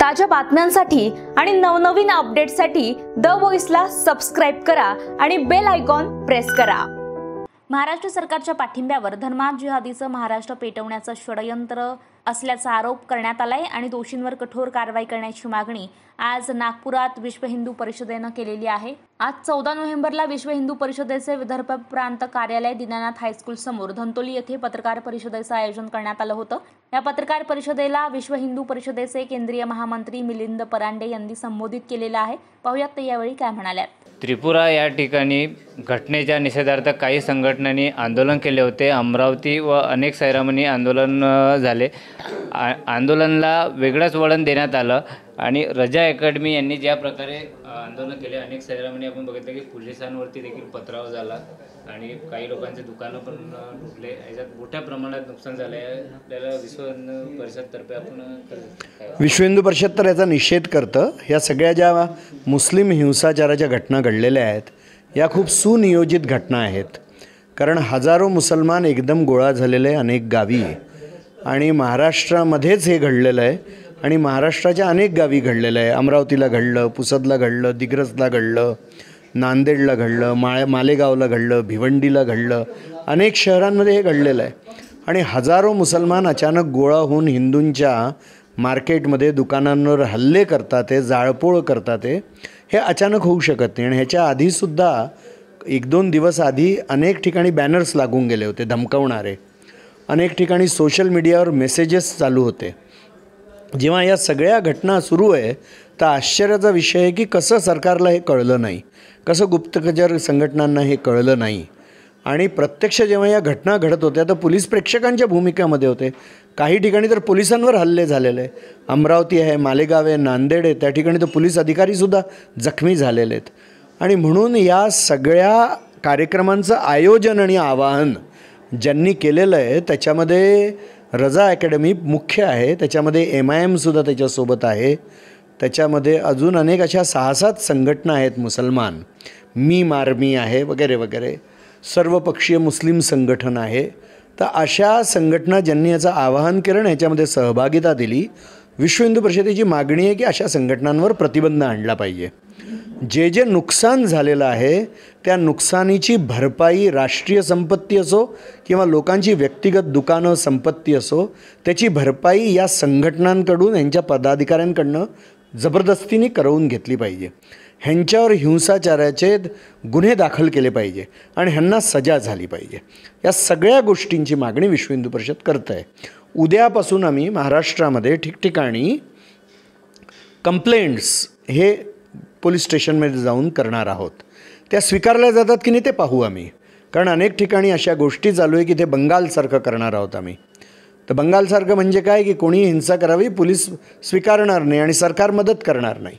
ताज्या बातम्यांसाठी आणि नवनवीन अपडेटसाठी द व्हॉइसला सबस्क्राईब करा आणि बेल आयकॉन प्रेस करा महाराष्ट्र सरकारच्या पाठिंब्यावर धर्मात जिहादीचं महाराष्ट्र पेटवण्याचं षडयंत्र असल्याचा आरोप करण्यात आलाय आणि दोषींवर कठोर कारवाई करण्याची मागणी आज नागपुरात विश्व हिंदू परिषदेनं केलेली आहे आज चौदा नोव्हेंबरला विश्व हिंदू परिषदेचे विदर्भ प्रांत कार्यालय दीनानाथ हायस्कूल समोर धंतोली येथे पत्रकार परिषदेचं आयोजन करण्यात आलं होतं या पत्रकार परिषदेला विश्व हिंदू परिषदेचे केंद्रीय महामंत्री मिलिंद परांडे यांनी संबोधित केलेलं आहे पाहुयात ते यावेळी काय म्हणाल्या त्रिपुरा या ठिकाणी घटनेच्या निषेधार्थ काही संघटनांनी आंदोलन केले होते अमरावती व अनेक सैरामणी आंदोलन झाले आ आंदोलनाला वेगळंच वळण देण्यात आलं आणि रजा अकॅडमी यांनी ज्या प्रकारे आंदोलन केले अनेक संग्रामांनी आपण बघितलं की पोलिसांवरती देखील पत्राव झाला आणि काही लोकांचे दुकानं पण तुटले याच्यात मोठ्या प्रमाणात नुकसान झालं आहे आपल्याला विश्व परिषदतर्फे आपण विश्व हिंदू परिषद तर याचा निषेध करतं या सगळ्या ज्या मुस्लिम हिंसाचाराच्या घटना घडलेल्या आहेत या खूप सुनियोजित घटना आहेत कारण हजारो मुसलमान एकदम गोळा झालेले अनेक गावी आणि महाराष्ट्रामध्येच हे घडलेलं आहे आणि महाराष्ट्राच्या अनेक गावी घडलेलं आहे अमरावतीला घडलं पुसदला घडलं दिग्रसला घडलं नांदेडला घडलं माळ्या मालेगावला घडलं भिवंडीला घडलं अनेक शहरांमध्ये हे घडलेलं आहे आणि हजारो मुसलमान अचानक गोळा होऊन हिंदूंच्या मार्केटमध्ये दुकानांवर हल्ले करतात ते जाळपोळ करतात ते हे अचानक होऊ शकत नाही आणि ह्याच्या आधीसुद्धा एक दोन दिवस आधी अनेक ठिकाणी बॅनर्स लागून गेले होते धमकवणारे अनेक ठिकाणी सोशल मीडियावर मेसेजेस चालू होते जेव्हा या सगळ्या घटना सुरू आहे तर आश्चर्याचा विषय आहे की कसं सरकारला हे कळलं नाही कसं गुप्तचर संघटनांना हे कळलं नाही आणि प्रत्यक्ष जेव्हा या घटना घडत होत्या तर पोलीस प्रेक्षकांच्या भूमिकेमध्ये होते काही ठिकाणी तर पोलिसांवर हल्ले झालेले अमरावती आहे मालेगाव आहे नांदेड आहे त्या ठिकाणी तर पोलीस अधिकारीसुद्धा जखमी झालेले आहेत आणि म्हणून या सगळ्या कार्यक्रमांचं आयोजन आणि आवाहन ज्यांनी केलेलं आहे त्याच्यामध्ये रजा अकॅडमी मुख्य आहे त्याच्यामध्ये एम आय एमसुद्धा त्याच्यासोबत आहे त्याच्यामध्ये अजून अनेक अशा सहा सात संघटना आहेत मुसलमान मी मार्मी आहे वगैरे वगैरे सर्वपक्षीय मुस्लिम संघटन आहे तर अशा संघटना ज्यांनी याचं आवाहन केलं ह्याच्यामध्ये सहभागिता दिली विश्व हिंदू परिषदेची मागणी आहे की अशा संघटनांवर प्रतिबंध आणला पाहिजे जे जे नुकसान झालेलं आहे त्या नुकसानीची भरपाई राष्ट्रीय संपत्ती असो किंवा लोकांची व्यक्तिगत दुकानं संपत्ती असो त्याची भरपाई या संघटनांकडून यांच्या पदाधिकाऱ्यांकडनं जबरदस्तीने करवून घेतली पाहिजे ह्यांच्यावर हिंसाचाराचे गुन्हे दाखल केले पाहिजे आणि ह्यांना सजा झाली पाहिजे या सगळ्या गोष्टींची मागणी विश्व हिंदू परिषद करत आहे उद्यापासून आम्ही महाराष्ट्रामध्ये ठिकठिकाणी कंप्लेंट्स हे पोलीस स्टेशनमध्ये जाऊन करणार आहोत त्या स्वीकारल्या जातात की नाही ते पाहू आम्ही कारण अनेक ठिकाणी अशा गोष्टी चालू आहे की ते बंगालसारखं करणार आहोत आम्ही तर बंगालसारखं म्हणजे काय की कोणी हिंसा करावी पोलीस स्वीकारणार नाही आणि सरकार मदत करणार नाही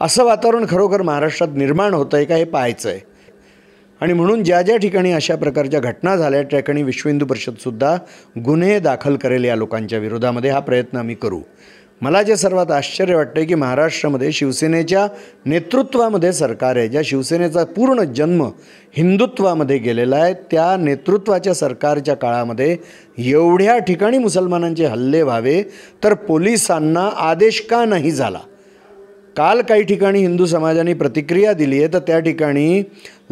असं वातावरण खरोखर महाराष्ट्रात निर्माण होतं आहे का हे पाहायचं आहे आणि म्हणून ज्या ज्या ठिकाणी अशा प्रकारच्या घटना झाल्या त्या ठिकाणी हिंदू परिषदसुद्धा गुन्हे दाखल करेल या लोकांच्या विरोधामध्ये हा प्रयत्न आम्ही करू मला जे सर्वात आश्चर्य वाटतं की महाराष्ट्रामध्ये शिवसेनेच्या नेतृत्वामध्ये सरकार आहे ज्या शिवसेनेचा पूर्ण जन्म हिंदुत्वामध्ये गेलेला आहे त्या नेतृत्वाच्या सरकारच्या काळामध्ये एवढ्या ठिकाणी मुसलमानांचे हल्ले व्हावे तर पोलिसांना आदेश का नाही झाला काल काही ठिकाणी हिंदू समाजाने प्रतिक्रिया दिली आहे तर त्या ठिकाणी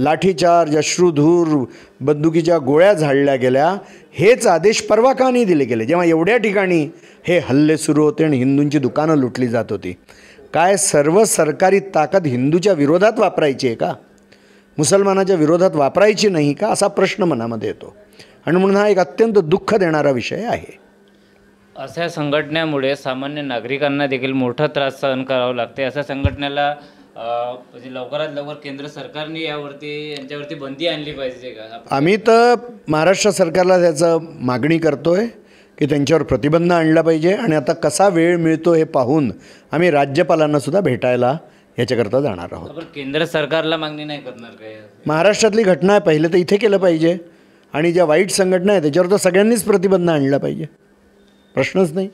लाठीचार्ज अश्रुधूर बंदुकीच्या गोळ्या झाडल्या गेल्या हेच आदेश परवा दिले गेले जेव्हा एवढ्या ठिकाणी हे हल्ले सुरू होते आणि हिंदूंची दुकानं लुटली जात होती काय सर्व सरकारी ताकद हिंदूच्या विरोधात वापरायची आहे का मुसलमानाच्या विरोधात वापरायची नाही का असा प्रश्न मनामध्ये येतो आणि म्हणून हा एक अत्यंत दुःख देणारा विषय आहे अशा संघटनेमुळे सामान्य नागरिकांना देखील मोठा त्रास सहन करावा लागते अशा संघटनेला म्हणजे लवकरात लवकर केंद्र सरकारने यावरती यांच्यावरती बंदी आणली पाहिजे का आम्ही तर महाराष्ट्र सरकारला त्याचं मागणी करतोय की त्यांच्यावर प्रतिबंध आणला पाहिजे आणि आता कसा वेळ मिळतो हे पाहून आम्ही राज्यपालांना सुद्धा भेटायला याच्याकरता जाणार आहोत केंद्र सरकारला मागणी नाही करणार काय महाराष्ट्रातली घटना आहे पहिले तर इथे केलं पाहिजे आणि ज्या वाईट संघटना आहे त्याच्यावर तर सगळ्यांनीच प्रतिबंध आणला पाहिजे प्रश्नच नाही